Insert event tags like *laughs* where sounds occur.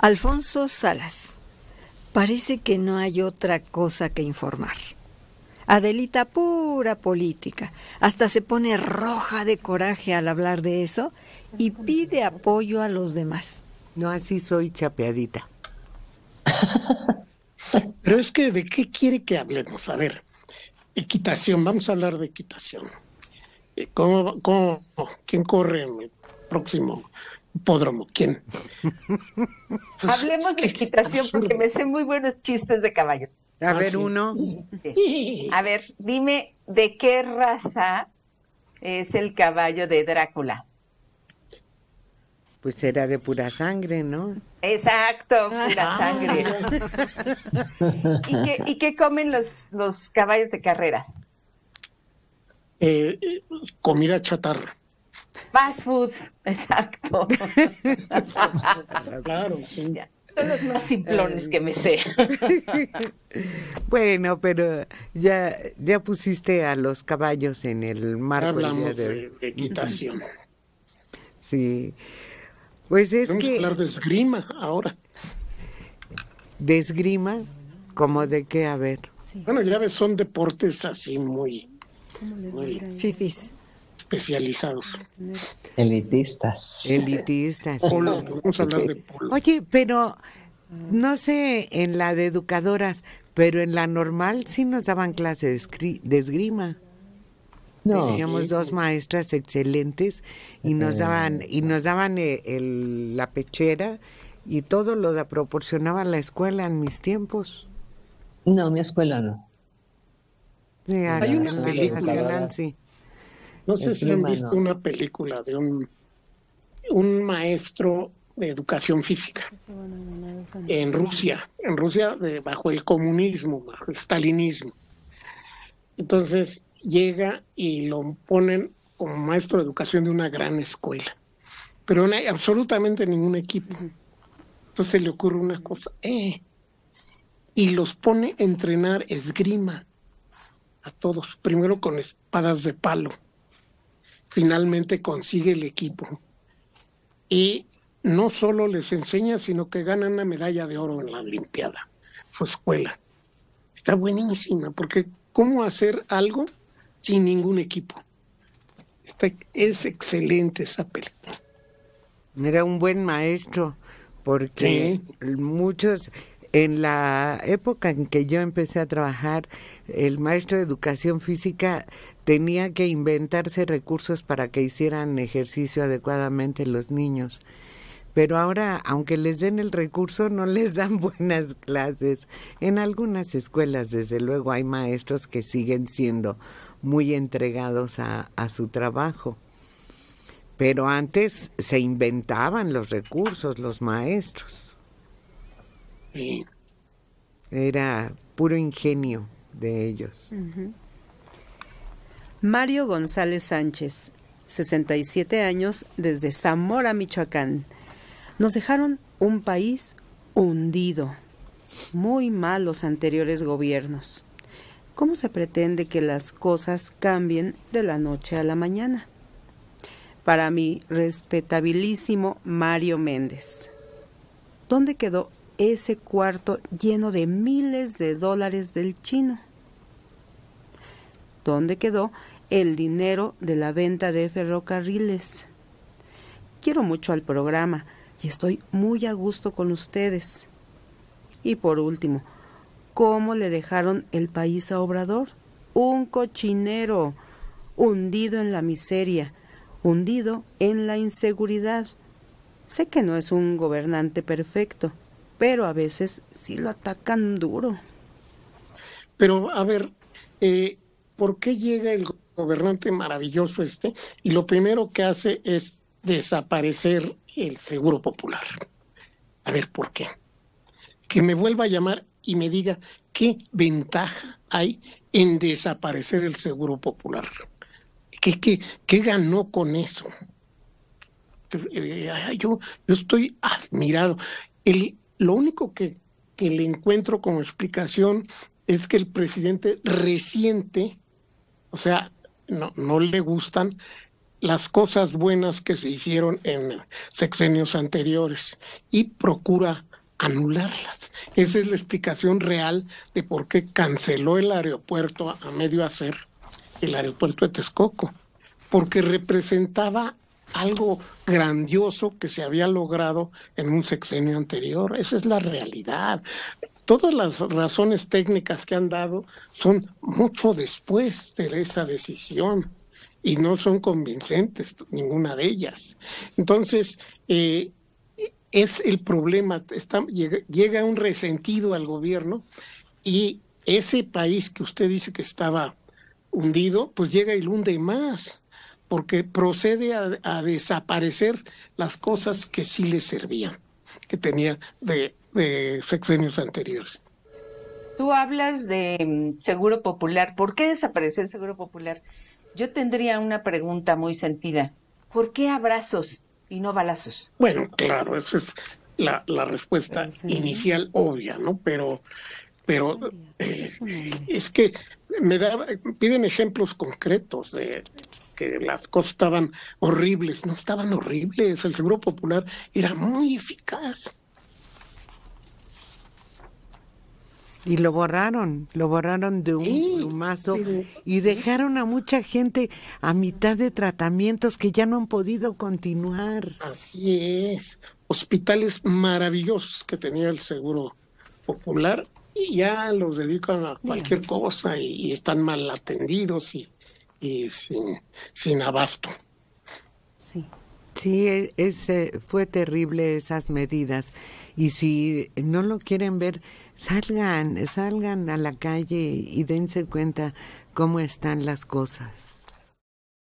Alfonso Salas. Parece que no hay otra cosa que informar. Adelita pura política. Hasta se pone roja de coraje al hablar de eso y pide apoyo a los demás. No, así soy chapeadita. *laughs* Pero es que, ¿de qué quiere que hablemos? A ver, equitación, vamos a hablar de equitación. Eh, ¿Cómo, quién corre en el próximo Hipódromo, ¿quién? *laughs* Hablemos de pues, equitación porque me sé muy buenos chistes de caballos. A ah, ver, uno. *laughs* A ver, dime de qué raza es el caballo de Drácula. Pues era de pura sangre, ¿no? Exacto, ah, pura ah, sangre. *laughs* ¿Y, qué, comen los, los caballos de carreras? Eh, eh, comida chatarra. Fast food, *laughs* exacto. *laughs* claro, sí. Son los más simplones eh, que me sé. *laughs* bueno, pero ya, ya pusiste a los caballos en el marco. Hablamos de... equitación. Sí. Pues es Vamos que... a hablar de esgrima ahora. ¿De esgrima? ¿Cómo de qué? A ver. Bueno, ya ves, son deportes así muy... muy... Fifis especializados. Elitistas. Elitistas. vamos a hablar de Oye, pero no sé en la de educadoras, pero en la normal sí nos daban clases de esgrima. Teníamos dos maestras excelentes y nos daban y nos daban eh, la pechera y todo lo proporcionaba la escuela en mis tiempos. No, mi escuela no. Hay una sí. No sé si han visto una película de un, un maestro de educación física en Rusia, en Rusia bajo el comunismo, bajo el stalinismo. Entonces llega y lo ponen como maestro de educación de una gran escuela, pero no hay absolutamente ningún equipo. Entonces se le ocurre una cosa, eh, y los pone a entrenar esgrima a todos, primero con espadas de palo finalmente consigue el equipo. Y no solo les enseña, sino que ganan una medalla de oro en la Olimpiada, su escuela. Está buenísima, porque ¿cómo hacer algo sin ningún equipo? Está, es excelente esa película. Era un buen maestro, porque muchos, en la época en que yo empecé a trabajar, el maestro de educación física tenía que inventarse recursos para que hicieran ejercicio adecuadamente los niños. Pero ahora, aunque les den el recurso, no les dan *laughs* buenas clases. En algunas escuelas, desde luego, hay maestros que siguen siendo muy entregados a, su trabajo. Pero antes se inventaban los recursos los maestros. Era puro ingenio de ellos. Mario González Sánchez, 67 años, desde Zamora, Michoacán. Nos dejaron un país hundido. Muy mal los anteriores gobiernos. ¿Cómo se pretende que las cosas cambien de la noche a la mañana? Para mi respetabilísimo Mario Méndez. ¿Dónde quedó ese cuarto lleno de miles de dólares del chino? ¿Dónde quedó el dinero de la venta de ferrocarriles. Quiero mucho al programa y estoy muy a gusto con ustedes. Y por último, ¿cómo le dejaron el país a Obrador? Un cochinero, hundido en la miseria, hundido en la inseguridad. Sé que no es un gobernante perfecto, pero a veces sí lo atacan duro. Pero, a ver, eh, ¿por qué llega el gobernante maravilloso este y lo primero que hace es desaparecer el Seguro Popular? A ver, ¿por qué? Que me vuelva a llamar y me diga qué ventaja hay en desaparecer el Seguro Popular. ¿Qué, ganó con eso? Eh, yo, yo estoy admirado. El, lo único que, que le encuentro como explicación es que el presidente reciente... O sea, no, le gustan las cosas buenas que se hicieron en sexenios anteriores y procura anularlas. Esa es la explicación real de por qué canceló el aeropuerto a medio hacer, el aeropuerto de Texcoco, porque representaba algo grandioso que se había logrado en un sexenio anterior. Esa es la realidad todas las razones técnicas que han dado son mucho después de esa decisión y no son convincentes ninguna de ellas. Entonces, eh, es el problema, llega, un resentido al gobierno y ese país que usted dice que estaba hundido, pues llega y hunde más, porque procede a desaparecer las cosas que sí le servían, que tenía de de sexenios anteriores. Tú hablas de mm, Seguro Popular. ¿Por qué desapareció el Seguro Popular? Yo tendría una pregunta muy sentida. ¿Por qué abrazos y no balazos? Bueno, claro, esa es la, respuesta inicial obvia, ¿no? Pero, pero eh, es que me da, piden ejemplos concretos de que las cosas estaban horribles, no estaban horribles, el Seguro Popular era muy eficaz Y lo borraron, lo borraron de un plumazo y dejaron a mucha gente a mitad de tratamientos que ya no han podido continuar. Así es. Hospitales maravillosos que tenía el Seguro Popular y ya los dedican a cualquier cosa y, están mal atendidos y, y sin, sin abasto. Sí. Sí, e, ese fue terrible esas medidas. Y si no lo quieren ver, Salgan, salgan a la calle y dense cuenta cómo están las cosas.